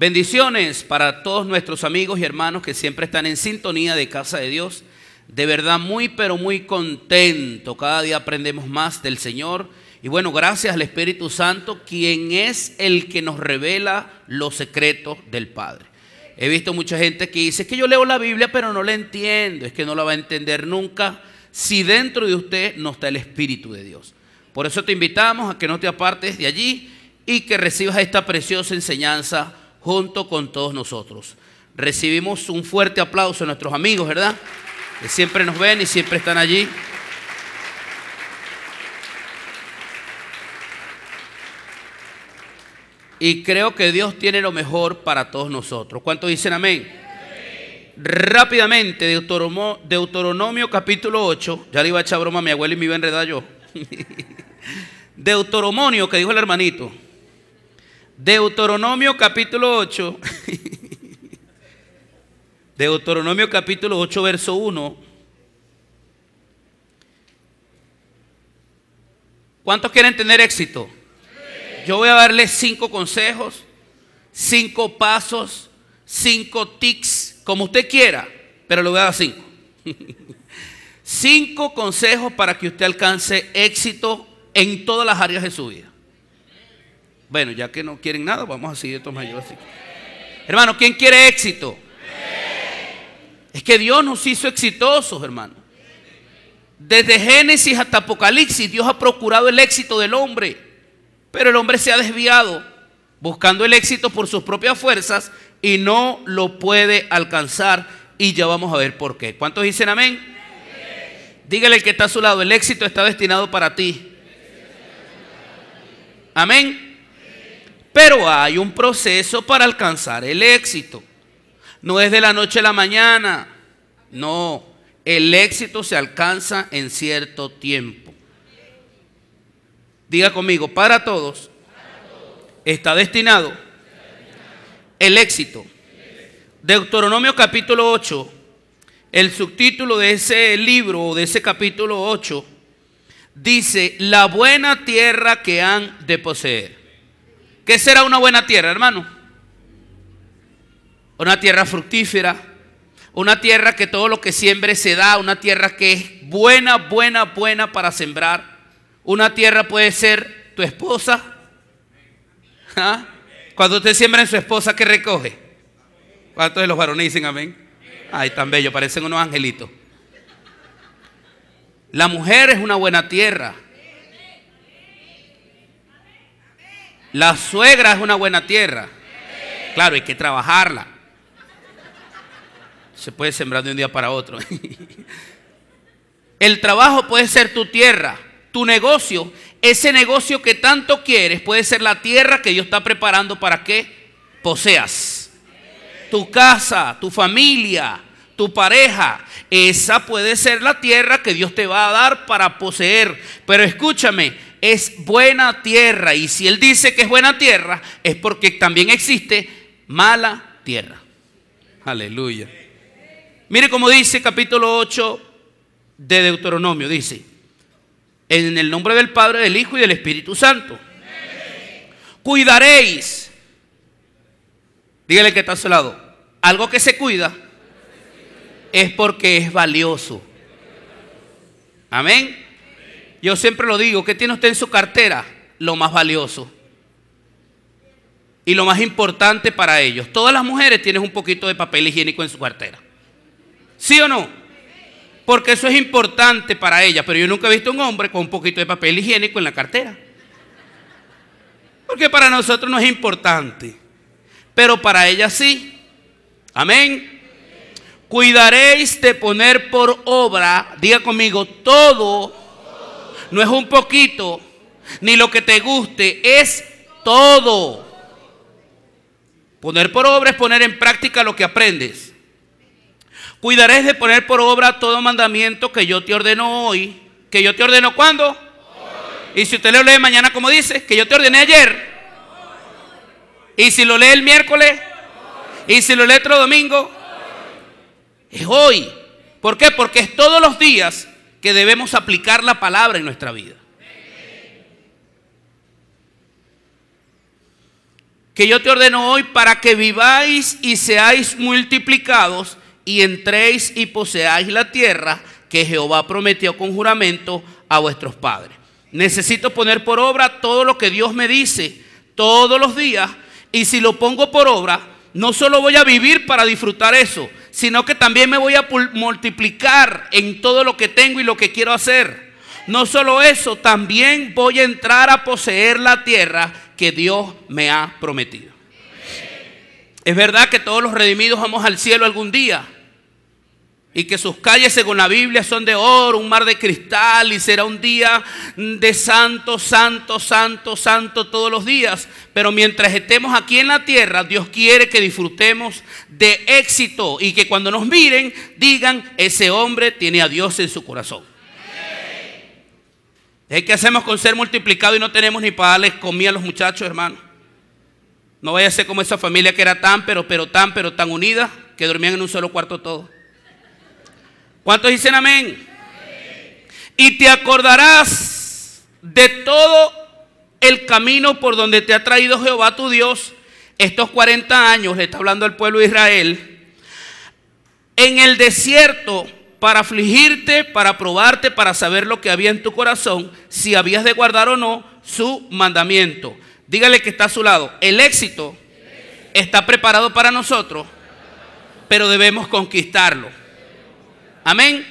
Bendiciones para todos nuestros amigos y hermanos que siempre están en sintonía de Casa de Dios. De verdad muy, pero muy contento. Cada día aprendemos más del Señor. Y bueno, gracias al Espíritu Santo, quien es el que nos revela los secretos del Padre. He visto mucha gente que dice, es que yo leo la Biblia, pero no la entiendo. Es que no la va a entender nunca si dentro de usted no está el Espíritu de Dios. Por eso te invitamos a que no te apartes de allí y que recibas esta preciosa enseñanza junto con todos nosotros. Recibimos un fuerte aplauso a nuestros amigos, ¿verdad? Que siempre nos ven y siempre están allí. Y creo que Dios tiene lo mejor para todos nosotros. ¿Cuántos dicen amén? Rápidamente, Deuteronomio, Deuteronomio capítulo 8. Ya le iba a echar broma a mi abuelo y me iba a enredar yo. Deuteronomio, que dijo el hermanito. Deuteronomio capítulo 8. Deuteronomio capítulo 8, verso 1. ¿Cuántos quieren tener éxito? Yo voy a darles cinco consejos, cinco pasos, cinco tics, como usted quiera, pero le voy a dar cinco. cinco consejos para que usted alcance éxito en todas las áreas de su vida. Bueno, ya que no quieren nada, vamos a seguir tomando mayor así. Hermano, ¿quién quiere éxito? Es que Dios nos hizo exitosos, hermano. Desde Génesis hasta Apocalipsis, Dios ha procurado el éxito del hombre. Pero el hombre se ha desviado buscando el éxito por sus propias fuerzas y no lo puede alcanzar. Y ya vamos a ver por qué. ¿Cuántos dicen amén? Dígale al que está a su lado, el éxito está destinado para ti. Amén. Pero hay un proceso para alcanzar el éxito. No es de la noche a la mañana. No, el éxito se alcanza en cierto tiempo. Diga conmigo, para todos, está destinado el éxito. Deuteronomio capítulo 8, el subtítulo de ese libro o de ese capítulo 8 dice, la buena tierra que han de poseer. ¿Qué será una buena tierra, hermano? Una tierra fructífera, una tierra que todo lo que siembre se da, una tierra que es buena, buena, buena para sembrar. Una tierra puede ser tu esposa. ¿Ah? Cuando usted siembra en su esposa, ¿qué recoge? ¿Cuántos de los varones dicen amén? Ay, tan bello, parecen unos angelitos. La mujer es una buena tierra. La suegra es una buena tierra. Claro, hay que trabajarla. Se puede sembrar de un día para otro. El trabajo puede ser tu tierra, tu negocio. Ese negocio que tanto quieres puede ser la tierra que Dios está preparando para que poseas. Tu casa, tu familia, tu pareja. Esa puede ser la tierra que Dios te va a dar para poseer. Pero escúchame, es buena tierra. Y si Él dice que es buena tierra, es porque también existe mala tierra. Aleluya. Mire cómo dice capítulo 8 de Deuteronomio. Dice, en el nombre del Padre, del Hijo y del Espíritu Santo. Cuidaréis. Dígale que está a su lado. Algo que se cuida es porque es valioso. Amén. Yo siempre lo digo, ¿qué tiene usted en su cartera? Lo más valioso. Y lo más importante para ellos. Todas las mujeres tienen un poquito de papel higiénico en su cartera. ¿Sí o no? Porque eso es importante para ellas. Pero yo nunca he visto un hombre con un poquito de papel higiénico en la cartera. Porque para nosotros no es importante. Pero para ellas sí. Amén cuidaréis de poner por obra, diga conmigo, todo no es un poquito, ni lo que te guste, es todo. Poner por obra es poner en práctica lo que aprendes. Cuidarás de poner por obra todo mandamiento que yo te ordeno hoy. ¿Que yo te ordeno cuándo? Y si usted lo lee mañana, como dice, que yo te ordené ayer. Y si lo lee el miércoles. Y si lo lee otro domingo. Es hoy. ¿Por qué? Porque es todos los días que debemos aplicar la palabra en nuestra vida. Que yo te ordeno hoy para que viváis y seáis multiplicados y entréis y poseáis la tierra que Jehová prometió con juramento a vuestros padres. Necesito poner por obra todo lo que Dios me dice todos los días y si lo pongo por obra, no solo voy a vivir para disfrutar eso, sino que también me voy a multiplicar en todo lo que tengo y lo que quiero hacer. No solo eso, también voy a entrar a poseer la tierra que Dios me ha prometido. Es verdad que todos los redimidos vamos al cielo algún día y que sus calles, según la Biblia, son de oro, un mar de cristal, y será un día de santo, santo, santo, santo todos los días. Pero mientras estemos aquí en la tierra, Dios quiere que disfrutemos de éxito y que cuando nos miren digan, ese hombre tiene a Dios en su corazón. es ¿Qué hacemos con ser multiplicado y no tenemos ni para darle comida a los muchachos, hermano? No vaya a ser como esa familia que era tan, pero, pero tan, pero tan unida, que dormían en un solo cuarto todos. ¿Cuántos dicen amén? Y te acordarás de todo el camino por donde te ha traído Jehová tu Dios estos 40 años, le está hablando al pueblo de Israel, en el desierto para afligirte, para probarte, para saber lo que había en tu corazón, si habías de guardar o no su mandamiento. Dígale que está a su lado. El éxito está preparado para nosotros, pero debemos conquistarlo. Amén.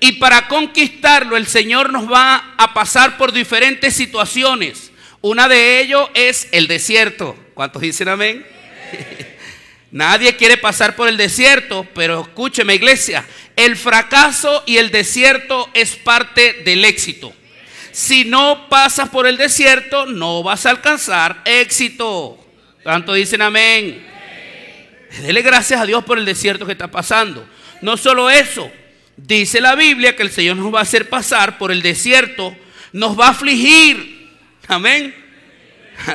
Y para conquistarlo el Señor nos va a pasar por diferentes situaciones. Una de ellas es el desierto. ¿Cuántos dicen amén? Nadie quiere pasar por el desierto, pero escúcheme iglesia, el fracaso y el desierto es parte del éxito. Si no pasas por el desierto, no vas a alcanzar éxito. ¿Cuántos dicen amén? Dele gracias a Dios por el desierto que está pasando no solo eso, dice la Biblia que el Señor nos va a hacer pasar por el desierto, nos va a afligir. Amén.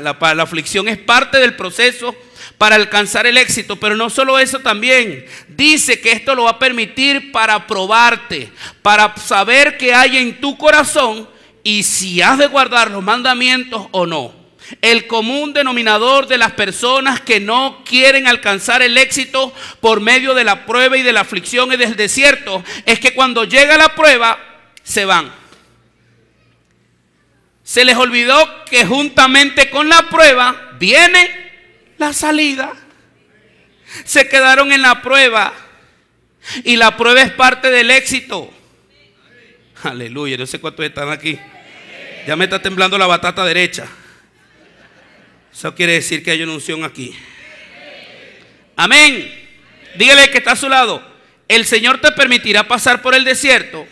La, la aflicción es parte del proceso para alcanzar el éxito, pero no solo eso también. Dice que esto lo va a permitir para probarte, para saber qué hay en tu corazón y si has de guardar los mandamientos o no. El común denominador de las personas que no quieren alcanzar el éxito por medio de la prueba y de la aflicción y del desierto es que cuando llega la prueba se van. Se les olvidó que juntamente con la prueba viene la salida. Se quedaron en la prueba. Y la prueba es parte del éxito. Aleluya, No sé cuántos están aquí. Ya me está temblando la batata derecha. Eso quiere decir que hay una unción aquí. Amén. Dígale que está a su lado. El Señor te permitirá pasar por el desierto.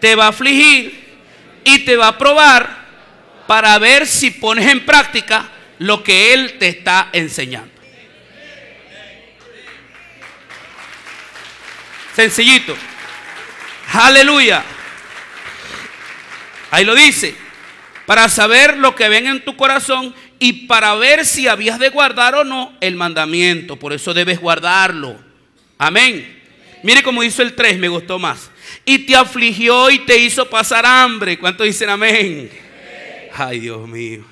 Te va a afligir y te va a probar para ver si pones en práctica lo que Él te está enseñando. Sencillito. Aleluya. Ahí lo dice. Para saber lo que ven en tu corazón y para ver si habías de guardar o no el mandamiento. Por eso debes guardarlo. Amén. Mire cómo hizo el 3, me gustó más. Y te afligió y te hizo pasar hambre. ¿Cuántos dicen amén? Ay, Dios mío.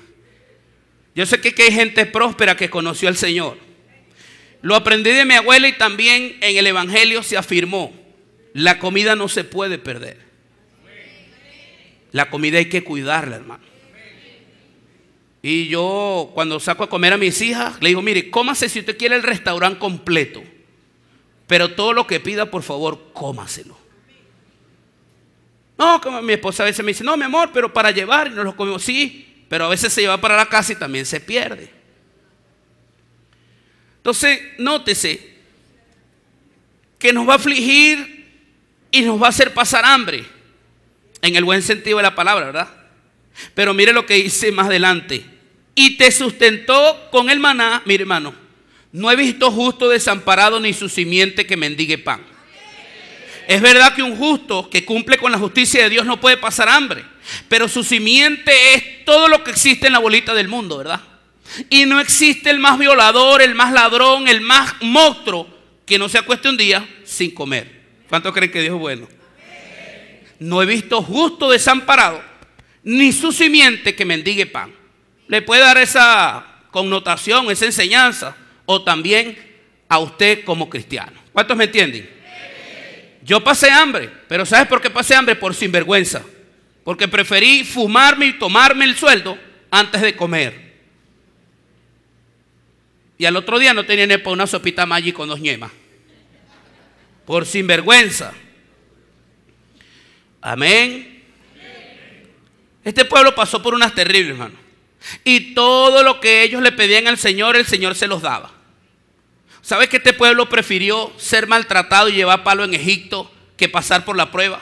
Yo sé que, que hay gente próspera que conoció al Señor. Lo aprendí de mi abuela y también en el Evangelio se afirmó, la comida no se puede perder. La comida hay que cuidarla, hermano. Y yo cuando saco a comer a mis hijas, le digo, mire, cómase si usted quiere el restaurante completo. Pero todo lo que pida, por favor, cómaselo. No, como mi esposa a veces me dice, no, mi amor, pero para llevar, y nos lo comemos. Sí, pero a veces se lleva para la casa y también se pierde. Entonces, nótese que nos va a afligir y nos va a hacer pasar hambre, en el buen sentido de la palabra, ¿verdad? Pero mire lo que dice más adelante. Y te sustentó con el maná. Mire, hermano, no he visto justo desamparado ni su simiente que mendigue pan. Es verdad que un justo que cumple con la justicia de Dios no puede pasar hambre, pero su simiente es todo lo que existe en la bolita del mundo, ¿verdad? Y no existe el más violador, el más ladrón, el más monstruo que no se acueste un día sin comer. ¿Cuántos creen que Dios es bueno? No he visto justo desamparado ni su simiente que mendigue pan. Le puede dar esa connotación, esa enseñanza, o también a usted como cristiano. ¿Cuántos me entienden? Yo pasé hambre, pero ¿sabes por qué pasé hambre? Por sinvergüenza. Porque preferí fumarme y tomarme el sueldo antes de comer. Y al otro día no tenía ni para una sopita Maggi con dos ñemas. Por sinvergüenza. Amén. Este pueblo pasó por unas terribles, hermano. Y todo lo que ellos le pedían al Señor, el Señor se los daba. ¿Sabes que este pueblo prefirió ser maltratado y llevar palo en Egipto que pasar por la prueba?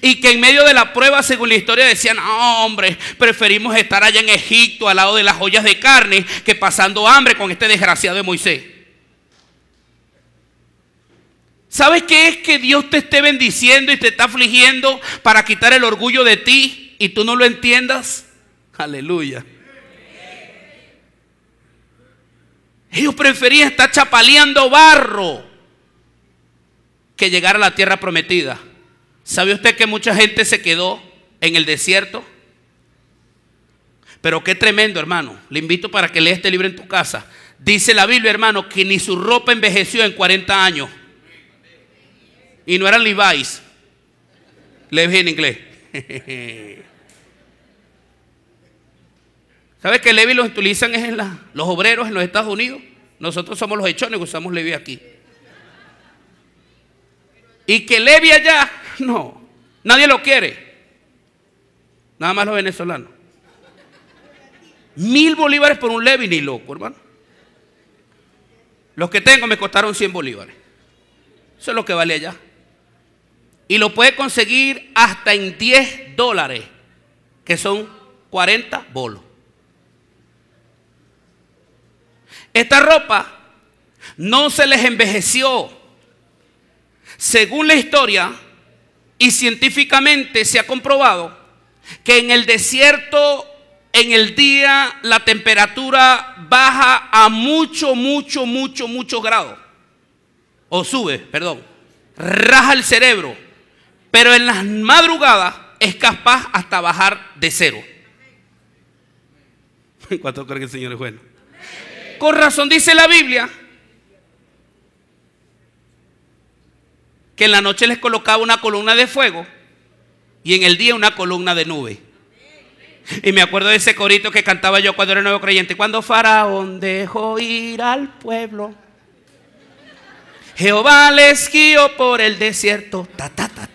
Y que en medio de la prueba, según la historia, decían, "No, ah, hombre, preferimos estar allá en Egipto al lado de las joyas de carne que pasando hambre con este desgraciado de Moisés. ¿Sabes qué es que Dios te esté bendiciendo y te está afligiendo para quitar el orgullo de ti? y tú no lo entiendas, aleluya. Ellos preferían estar chapaleando barro que llegar a la tierra prometida. ¿Sabe usted que mucha gente se quedó en el desierto? Pero qué tremendo, hermano. Le invito para que lea este libro en tu casa. Dice la Biblia, hermano, que ni su ropa envejeció en 40 años. Y no eran Levi's. Le en inglés. ¿Sabes que Levi los utilizan es en los obreros en los Estados Unidos? Nosotros somos los hechones que usamos Levi aquí. Y que Levi allá, no, nadie lo quiere. Nada más los venezolanos. Mil bolívares por un Levi, ni loco, hermano. Los que tengo me costaron 100 bolívares. Eso es lo que vale allá. Y lo puede conseguir hasta en 10 dólares, que son 40 bolos. Esta ropa no se les envejeció. Según la historia y científicamente se ha comprobado que en el desierto en el día la temperatura baja a mucho, mucho, mucho, mucho grado. O sube, perdón. Raja el cerebro pero en las madrugadas es capaz hasta bajar de cero. ¿Cuánto creen que el Señor es bueno? Con razón dice la Biblia que en la noche les colocaba una columna de fuego y en el día una columna de nube. Y me acuerdo de ese corito que cantaba yo cuando era nuevo creyente. Cuando Faraón dejó ir al pueblo, Jehová les guió por el desierto. Ta, ta, ta,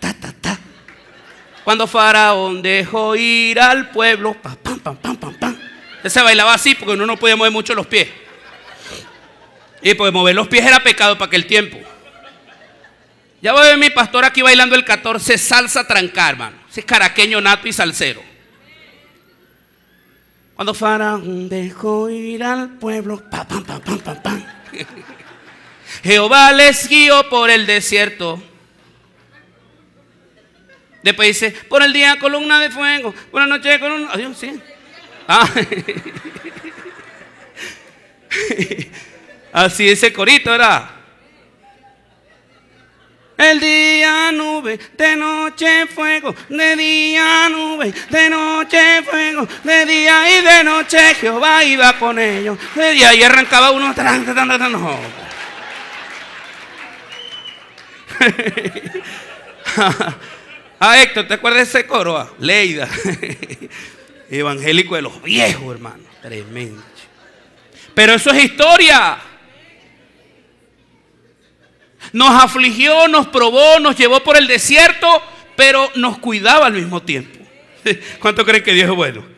cuando Faraón dejó ir al pueblo, pa pam, pam, pam, pam, pam. Él se bailaba así porque uno no podía mover mucho los pies. Y pues mover los pies era pecado para aquel tiempo. Ya voy a ver mi pastor aquí bailando el 14 salsa trancar, hermano. Ese caraqueño nato y salsero. Cuando Faraón dejó ir al pueblo, pa pam, pam, pam, pam, pam. Jehová les guió por el desierto Después dice, por el día columna de fuego, por la noche columna... Adiós, ah. Así ese corito era. El día nube, de noche fuego, de día nube, de noche fuego, de día y de noche Jehová iba con ellos. De día y arrancaba uno. Ah, Héctor, ¿te acuerdas de ese coro? Ah, Leida. Evangélico de los viejos, hermano. Tremendo. Pero eso es historia. Nos afligió, nos probó, nos llevó por el desierto, pero nos cuidaba al mismo tiempo. ¿Cuánto creen que Dios es bueno?